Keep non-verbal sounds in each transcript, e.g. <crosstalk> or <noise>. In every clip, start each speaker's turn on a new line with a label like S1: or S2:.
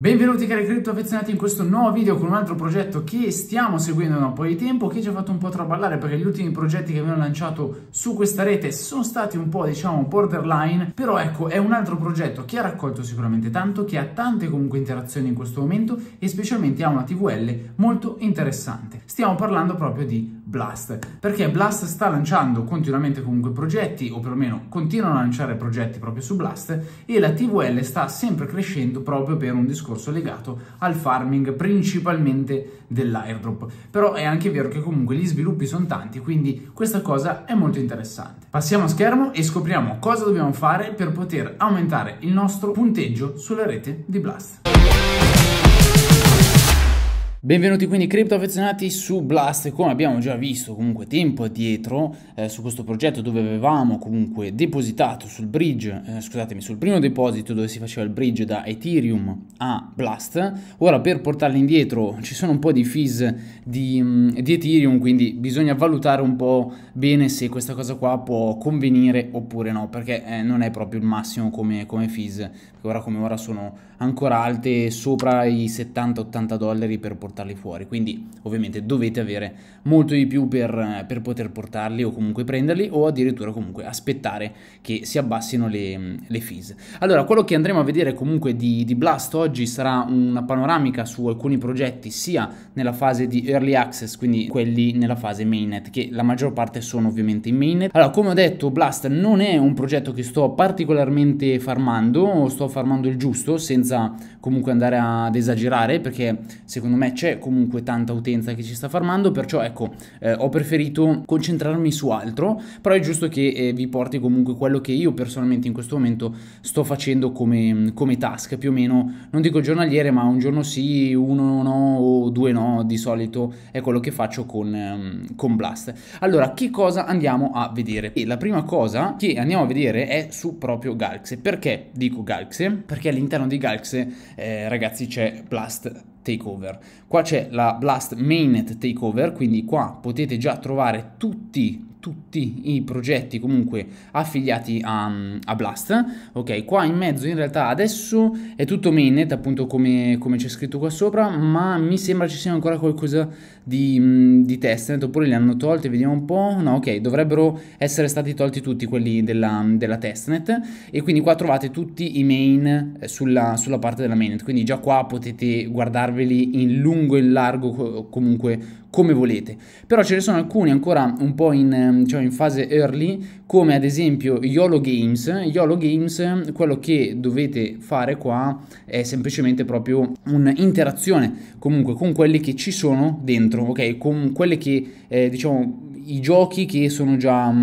S1: Benvenuti cari cripto affezionati in questo nuovo video con un altro progetto che stiamo seguendo da un po' di tempo che ci ha fatto un po' traballare perché gli ultimi progetti che abbiamo lanciato su questa rete sono stati un po' diciamo borderline però ecco è un altro progetto che ha raccolto sicuramente tanto che ha tante comunque interazioni in questo momento e specialmente ha una TVL molto interessante stiamo parlando proprio di Blast perché Blast sta lanciando continuamente comunque progetti o perlomeno continuano a lanciare progetti proprio su Blast e la TVL sta sempre crescendo proprio per un discorso discorso legato al farming principalmente dell'airdrop. Però è anche vero che comunque gli sviluppi sono tanti, quindi questa cosa è molto interessante. Passiamo a schermo e scopriamo cosa dobbiamo fare per poter aumentare il nostro punteggio sulla rete di Blast. Benvenuti quindi cripto affezionati su Blast, come abbiamo già visto comunque tempo addietro eh, su questo progetto dove avevamo comunque depositato sul bridge, eh, scusatemi, sul primo deposito dove si faceva il bridge da Ethereum a Blast, ora per portarli indietro ci sono un po' di fees di, mm, di Ethereum, quindi bisogna valutare un po' bene se questa cosa qua può convenire oppure no, perché eh, non è proprio il massimo come, come fees, ora come ora sono ancora alte sopra i 70-80 dollari per portarli portarli fuori, quindi ovviamente dovete avere molto di più per, per poter portarli o comunque prenderli o addirittura comunque aspettare che si abbassino le, le fees. Allora, quello che andremo a vedere comunque di, di Blast oggi sarà una panoramica su alcuni progetti sia nella fase di early access, quindi quelli nella fase mainnet, che la maggior parte sono ovviamente in mainnet. Allora, come ho detto, Blast non è un progetto che sto particolarmente farmando, sto farmando il giusto senza comunque andare ad esagerare perché secondo me c'è comunque tanta utenza che ci sta farmando, perciò ecco, eh, ho preferito concentrarmi su altro, però è giusto che eh, vi porti comunque quello che io personalmente in questo momento sto facendo come, come task, più o meno, non dico giornaliere, ma un giorno sì, uno no o due no, di solito è quello che faccio con, ehm, con Blast. Allora, che cosa andiamo a vedere? E la prima cosa che andiamo a vedere è su proprio Galaxy. Perché dico Galaxy? Perché all'interno di Galaxy, eh, ragazzi, c'è Blast takeover. Qua c'è la Blast mainnet takeover, quindi qua potete già trovare tutti tutti i progetti comunque affiliati a, a, Blast ok qua in mezzo in realtà adesso è tutto mainnet appunto come, come c'è scritto qua sopra ma mi sembra ci sia ancora qualcosa di, di testnet oppure li hanno tolti vediamo un po' no ok dovrebbero essere stati tolti tutti quelli della, della testnet e quindi qua trovate tutti i main eh, sulla, sulla parte della mainnet quindi già qua potete guardarveli in lungo e in largo comunque come volete. Però ce ne sono alcuni ancora un po' in, ehm, diciamo, in, fase early, come ad esempio YOLO Games. YOLO Games, quello che dovete fare qua è semplicemente proprio un'interazione comunque con quelli che ci sono dentro, ok? Con quelli che eh, diciamo i giochi che sono già mh,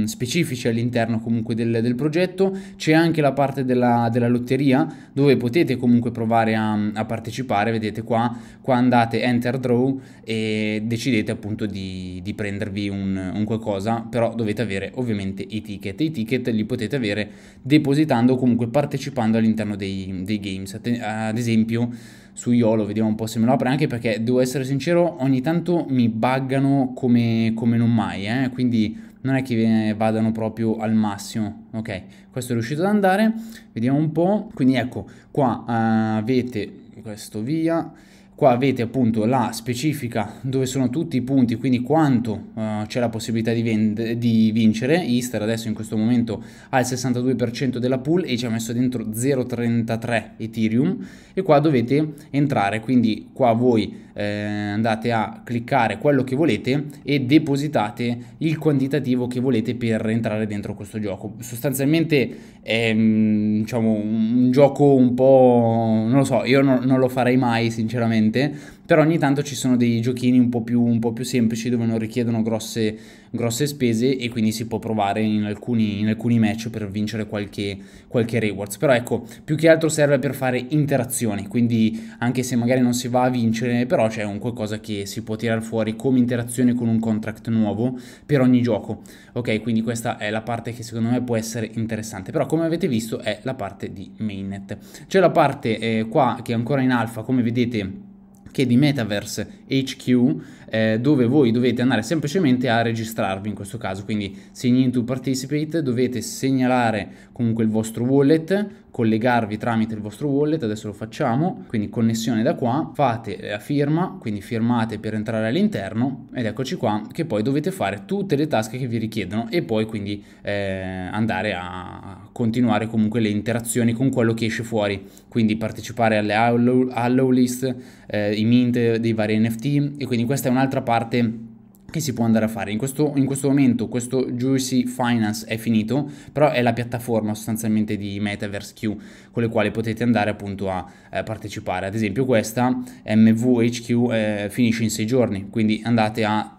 S1: mm, specifici all'interno comunque del, del progetto, c'è anche la parte della, della, lotteria dove potete comunque provare a, a, partecipare, vedete qua, qua andate enter draw e decidete appunto di, di prendervi un, un, qualcosa, però dovete avere ovviamente i ticket, i ticket li potete avere depositando o comunque partecipando all'interno dei, dei games, ad esempio su YOLO, vediamo un po' se me lo apre, anche perché devo essere sincero, ogni tanto mi buggano come, come non mai, eh? quindi non è che vadano proprio al massimo, ok? Questo è riuscito ad andare, vediamo un po', quindi ecco, qua uh, avete questo via, qua avete appunto la specifica dove sono tutti i punti quindi quanto uh, c'è la possibilità di, di, vincere Easter adesso in questo momento ha il 62% della pool e ci ha messo dentro 0,33 Ethereum e qua dovete entrare quindi qua voi eh, andate a cliccare quello che volete e depositate il quantitativo che volete per entrare dentro questo gioco sostanzialmente è mm, diciamo, un gioco un po' non lo so io no, non lo farei mai sinceramente sicuramente, però ogni tanto ci sono dei giochini un po' più, un po più semplici dove non richiedono grosse, grosse, spese e quindi si può provare in alcuni, in alcuni match per vincere qualche, qualche rewards. Però ecco, più che altro serve per fare interazioni, quindi anche se magari non si va a vincere, però c'è un qualcosa che si può tirare fuori come interazione con un contract nuovo per ogni gioco. Ok, quindi questa è la parte che secondo me può essere interessante, però come avete visto è la parte di mainnet. C'è la parte eh, qua che è ancora in alfa, come vedete che di Metaverse HQ eh, dove voi dovete andare semplicemente a registrarvi in questo caso, quindi sign in to participate, dovete segnalare comunque il vostro wallet, collegarvi tramite il vostro wallet, adesso lo facciamo, quindi connessione da qua, fate la firma, quindi firmate per entrare all'interno ed eccoci qua che poi dovete fare tutte le tasche che vi richiedono e poi quindi eh, andare a continuare comunque le interazioni con quello che esce fuori, quindi partecipare alle allow, list, eh, i mint dei vari NFT e quindi questa è una un'altra parte che si può andare a fare in questo, in questo, momento questo Juicy Finance è finito però è la piattaforma sostanzialmente di Metaverse Q con le quali potete andare appunto a eh, partecipare ad esempio questa MVHQ eh, finisce in sei giorni quindi andate a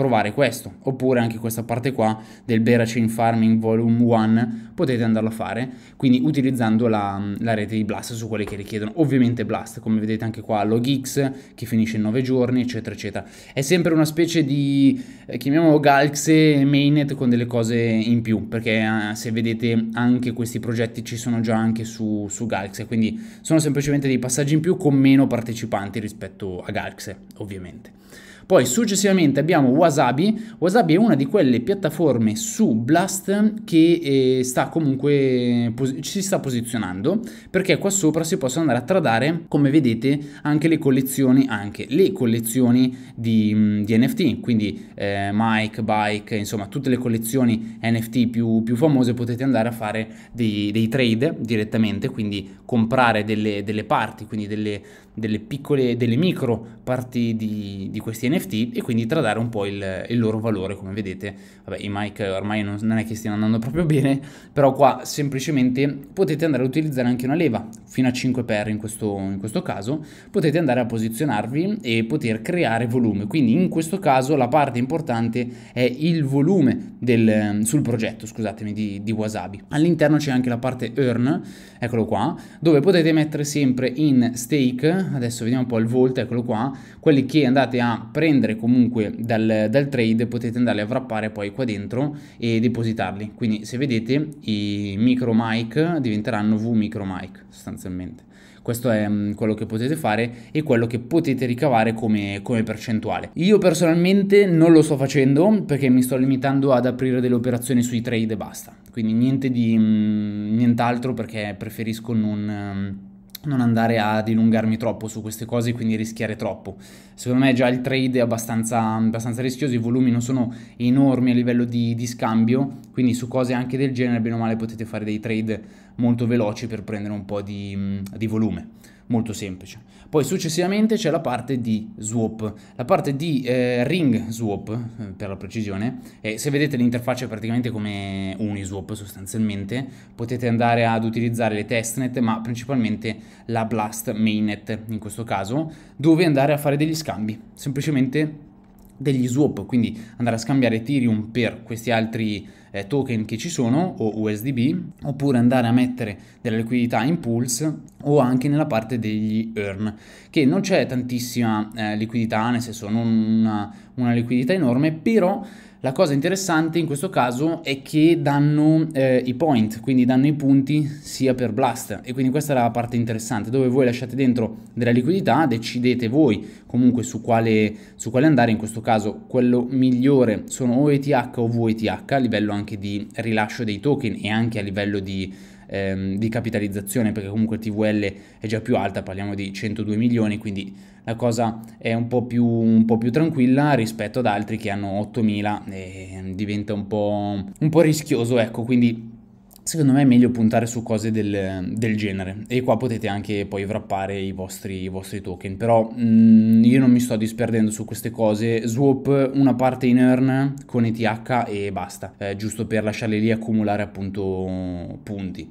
S1: provare questo, oppure anche questa parte qua del Berachain Farming Volume 1 potete andarlo a fare, quindi utilizzando la, la rete di Blast su quelle che richiedono, ovviamente Blast, come vedete anche qua LogX che finisce in 9 giorni, eccetera, eccetera. È sempre una specie di, eh, chiamiamolo Galaxy Mainnet con delle cose in più, perché eh, se vedete anche questi progetti ci sono già anche su, su Galaxy, quindi sono semplicemente dei passaggi in più con meno partecipanti rispetto a Galaxy, ovviamente. Poi successivamente abbiamo Wasabi, Wasabi è una di quelle piattaforme su Blast che eh, sta comunque si sta posizionando perché qua sopra si possono andare a tradare come vedete anche le collezioni, anche le collezioni di, di NFT, quindi eh, Mike, Bike, insomma tutte le collezioni NFT più, più famose potete andare a fare dei, dei trade direttamente, quindi comprare delle, delle parti, quindi delle, delle piccole, delle micro parti di, di questi NFT NFT e quindi tradare un po' il, il loro valore, come vedete, vabbè i mic ormai non, non, è che stiano andando proprio bene, però qua semplicemente potete andare a utilizzare anche una leva, fino a 5 per in questo, in questo caso, potete andare a posizionarvi e poter creare volume, quindi in questo caso la parte importante è il volume del, sul progetto, scusatemi, di, di Wasabi. All'interno c'è anche la parte earn, eccolo qua, dove potete mettere sempre in stake, adesso vediamo un po' il volt eccolo qua, quelli che andate a prendere prendere comunque dal, dal trade potete andare a wrappare poi qua dentro e depositarli. Quindi se vedete i micro mic diventeranno V micro mic sostanzialmente. Questo è mm, quello che potete fare e quello che potete ricavare come, come, percentuale. Io personalmente non lo sto facendo perché mi sto limitando ad aprire delle operazioni sui trade e basta. Quindi niente di mm, nient'altro perché preferisco non mm, non andare a dilungarmi troppo su queste cose e quindi rischiare troppo. Secondo me già il trade è abbastanza, abbastanza rischioso, i volumi non sono enormi a livello di, di, scambio, quindi su cose anche del genere, bene o male, potete fare dei trade molto veloci per prendere un po' di, di volume, molto semplice. Poi successivamente c'è la parte di swap, la parte di eh, ring swap eh, per la precisione. E se vedete l'interfaccia è praticamente come Uniswap sostanzialmente, potete andare ad utilizzare le testnet, ma principalmente la Blast mainnet in questo caso, dove andare a fare degli scambi, semplicemente degli swap, quindi andare a scambiare Ethereum per questi altri eh, token che ci sono o USDB oppure andare a mettere della liquidità in pulse o anche nella parte degli earn che non c'è tantissima eh, liquidità nel senso non una, una liquidità enorme però la cosa interessante in questo caso è che danno eh, i point, quindi danno i punti sia per Blast e quindi questa è la parte interessante dove voi lasciate dentro della liquidità, decidete voi comunque su quale, su quale andare, in questo caso quello migliore sono o ETH o VETH a livello anche di rilascio dei token e anche a livello di, ehm, di capitalizzazione perché comunque TVL è già più alta, parliamo di 102 milioni, quindi la cosa è un po' più, un po più tranquilla rispetto ad altri che hanno 8 mila e diventa un po', un po' rischioso, ecco, quindi secondo me è meglio puntare su cose del, del genere e qua potete anche poi wrappare i vostri, i vostri token però mh, mm, io non mi sto disperdendo su queste cose swap una parte in earn con ETH e basta eh, giusto per lasciarle lì accumulare appunto punti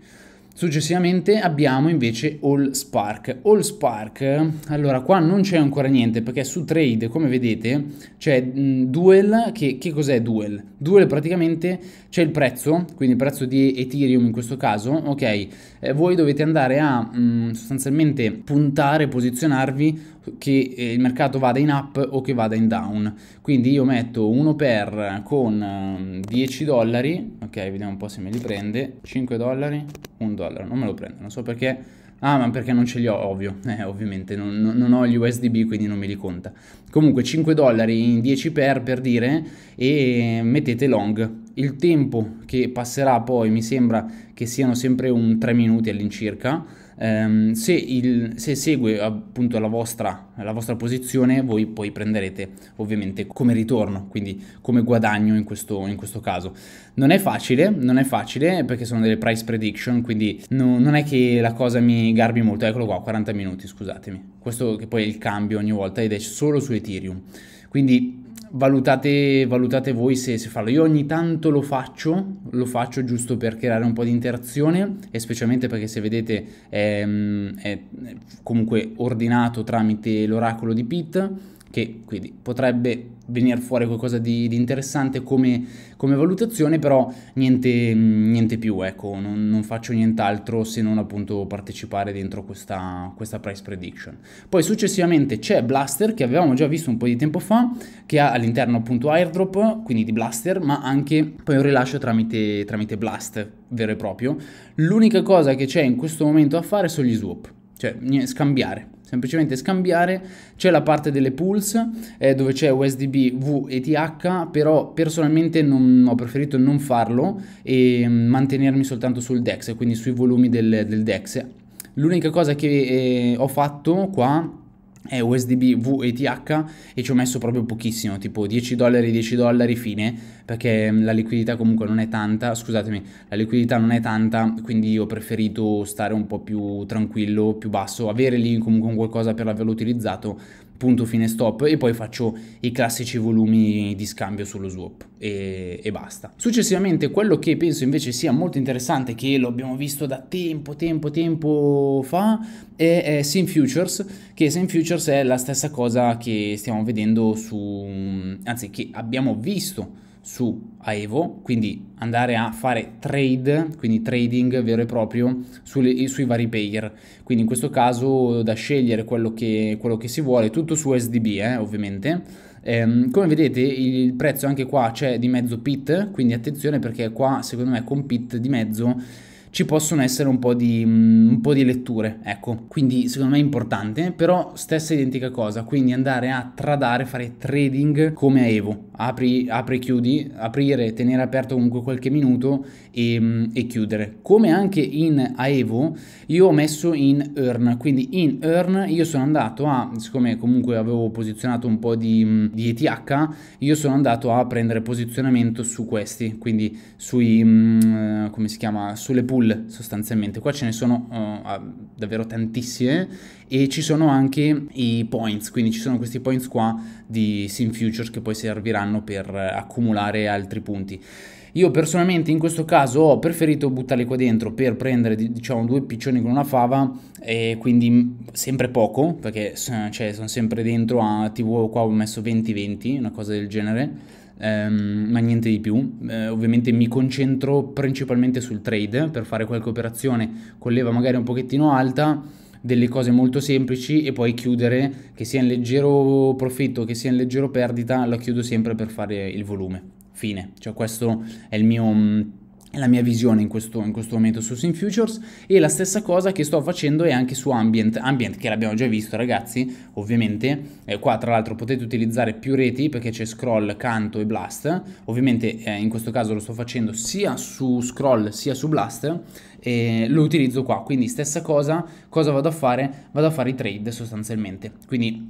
S1: Successivamente abbiamo invece All Spark. All Spark, allora qua non c'è ancora niente perché su trade, come vedete, c'è mm, Duel, che, che cos'è Duel? Duel praticamente c'è il prezzo, quindi il prezzo di Ethereum in questo caso, ok, eh, voi dovete andare a mh, mm, sostanzialmente puntare, posizionarvi che eh, il mercato vada in up o che vada in down. Quindi io metto uno per con 10 ehm, dollari, ok, vediamo un po' se me li prende, 5 dollari, 1 dollaro, non me lo prende, non so perché... Ah, ma perché non ce li ho, ovvio, <laughs> eh, ovviamente, non, non, ho gli USDB, quindi non me li conta. Comunque 5 dollari in 10 per, per dire, e mettete long. Il tempo che passerà poi mi sembra che siano sempre un 3 minuti all'incirca, ehm, se, il, se, segue appunto la vostra, la vostra posizione voi poi prenderete ovviamente come ritorno, quindi come guadagno in questo, in questo caso. Non è facile, non è facile perché sono delle price prediction, quindi no, non è che la cosa mi garbi molto, eccolo qua, 40 minuti, scusatemi. Questo che poi è il cambio ogni volta ed è solo su Ethereum. Quindi valutate, valutate voi se, se, farlo. Io ogni tanto lo faccio, lo faccio giusto per creare un po' di interazione e specialmente perché se vedete è, mm, è comunque ordinato tramite l'oracolo di Pete che quindi potrebbe venire fuori qualcosa di, di interessante come, come, valutazione, però niente, mm, niente più, ecco, non, non faccio nient'altro se non appunto partecipare dentro questa, questa price prediction. Poi successivamente c'è Blaster che avevamo già visto un po' di tempo fa, che ha all'interno appunto airdrop, quindi di Blaster, ma anche poi un rilascio tramite, tramite Blast vero e proprio. L'unica cosa che c'è in questo momento a fare sono gli swap, cioè scambiare semplicemente scambiare, c'è la parte delle pools eh, dove c'è USDB, V e TH, però personalmente non, ho preferito non farlo e mm, mantenermi soltanto sul DEX, quindi sui volumi del, del DEX. L'unica cosa che eh, ho fatto qua è USDB VETH e ci ho messo proprio pochissimo, tipo 10 dollari, 10 dollari, fine, perché mm, la liquidità comunque non è tanta, scusatemi, la liquidità non è tanta, quindi ho preferito stare un po' più tranquillo, più basso, avere lì comunque un qualcosa per averlo utilizzato punto fine stop e poi faccio i classici volumi di scambio sullo swap e, e, basta. Successivamente quello che penso invece sia molto interessante che lo abbiamo visto da tempo tempo tempo fa è, è Sim Futures che Sim Futures è la stessa cosa che stiamo vedendo su anzi che abbiamo visto su Aevo, quindi andare a fare trade, quindi trading vero e proprio sulle, sui vari payer. Quindi in questo caso da scegliere quello che, quello che si vuole, tutto su SDB eh, ovviamente. Ehm, come vedete il prezzo anche qua c'è di mezzo PIT, quindi attenzione perché qua secondo me con PIT di mezzo ci possono essere un po' di, mm, un po di letture, ecco. Quindi secondo me è importante, però stessa identica cosa, quindi andare a tradare, fare trading come a Evo. Apri, apri chiudi, aprire, tenere aperto comunque qualche minuto e, mm, e chiudere. Come anche in Aevo, io ho messo in earn, quindi in earn io sono andato a, siccome comunque avevo posizionato un po' di, mm, di ETH, io sono andato a prendere posizionamento su questi, quindi sui, come si chiama, sulle pool pool sostanzialmente, qua ce ne sono uh, davvero tantissime e ci sono anche i points, quindi ci sono questi points qua di sim futures che poi serviranno per eh, accumulare altri punti. Io personalmente in questo caso ho preferito buttarli qua dentro per prendere diciamo due piccioni con una fava e quindi sempre poco perché cioè, sono sempre dentro a tipo qua ho messo 20-20, una cosa del genere ehm, ma niente di più. Eh, ovviamente mi concentro principalmente sul trade per fare qualche operazione con leva magari un pochettino alta delle cose molto semplici e poi chiudere che sia in leggero profitto che sia in leggero perdita la chiudo sempre per fare il volume fine cioè questo è il mio mm, la mia visione in questo, in questo momento su Sim Futures e la stessa cosa che sto facendo è anche su Ambient, Ambient che l'abbiamo già visto ragazzi ovviamente eh, qua tra l'altro potete utilizzare più reti perché c'è scroll, canto e blast ovviamente eh, in questo caso lo sto facendo sia su scroll sia su blast e lo utilizzo qua quindi stessa cosa, cosa vado a fare? Vado a fare i trade sostanzialmente quindi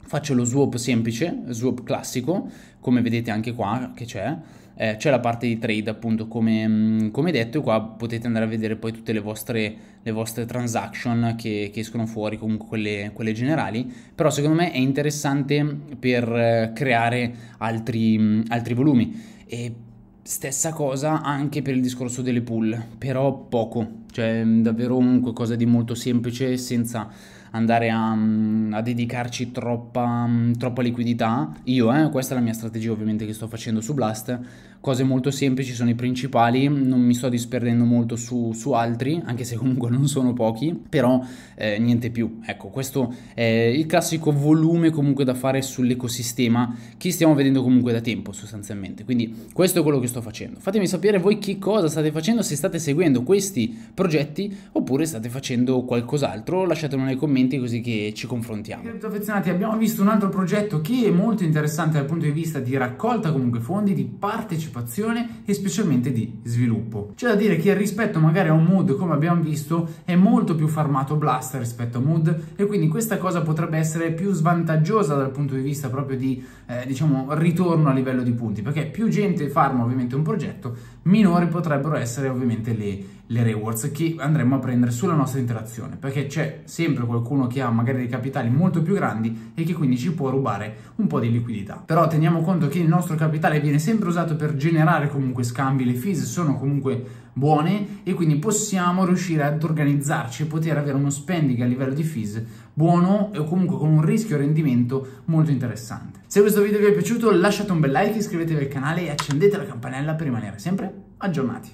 S1: faccio lo swap semplice, swap classico come vedete anche qua che c'è eh, c'è la parte di trade appunto come, mm, come detto qua potete andare a vedere poi tutte le vostre, le vostre transaction che, che, escono fuori comunque quelle, quelle, generali però secondo me è interessante per eh, creare altri, mm, altri volumi e stessa cosa anche per il discorso delle pool però poco cioè mm, davvero un qualcosa di molto semplice senza andare a, mm, a dedicarci troppa, mm, troppa, liquidità. Io, eh, questa è la mia strategia ovviamente che sto facendo su Blast, cose molto semplici sono i principali, non mi sto disperdendo molto su, su altri, anche se comunque non sono pochi, però eh, niente più. Ecco, questo è il classico volume comunque da fare sull'ecosistema che stiamo vedendo comunque da tempo sostanzialmente, quindi questo è quello che sto facendo. Fatemi sapere voi che cosa state facendo, se state seguendo questi progetti oppure state facendo qualcos'altro, lasciatelo nei commenti così che ci confrontiamo. Affezionati, abbiamo visto un altro progetto che è molto interessante dal punto di vista di raccolta comunque fondi, di partecipazione e specialmente di sviluppo. C'è da dire che rispetto magari a un mood come abbiamo visto è molto più farmato Blast rispetto a mood e quindi questa cosa potrebbe essere più svantaggiosa dal punto di vista proprio di eh, diciamo ritorno a livello di punti perché più gente farma ovviamente un progetto minori potrebbero essere ovviamente le, le rewards che andremo a prendere sulla nostra interazione, perché c'è sempre qualcuno che ha magari dei capitali molto più grandi e che quindi ci può rubare un po' di liquidità. Però teniamo conto che il nostro capitale viene sempre usato per generare comunque scambi, le fees sono comunque buone e quindi possiamo riuscire ad organizzarci e poter avere uno spending a livello di fees buono o comunque con un rischio rendimento molto interessante. Se questo video vi è piaciuto lasciate un bel like, iscrivetevi al canale e accendete la campanella per rimanere sempre aggiornati.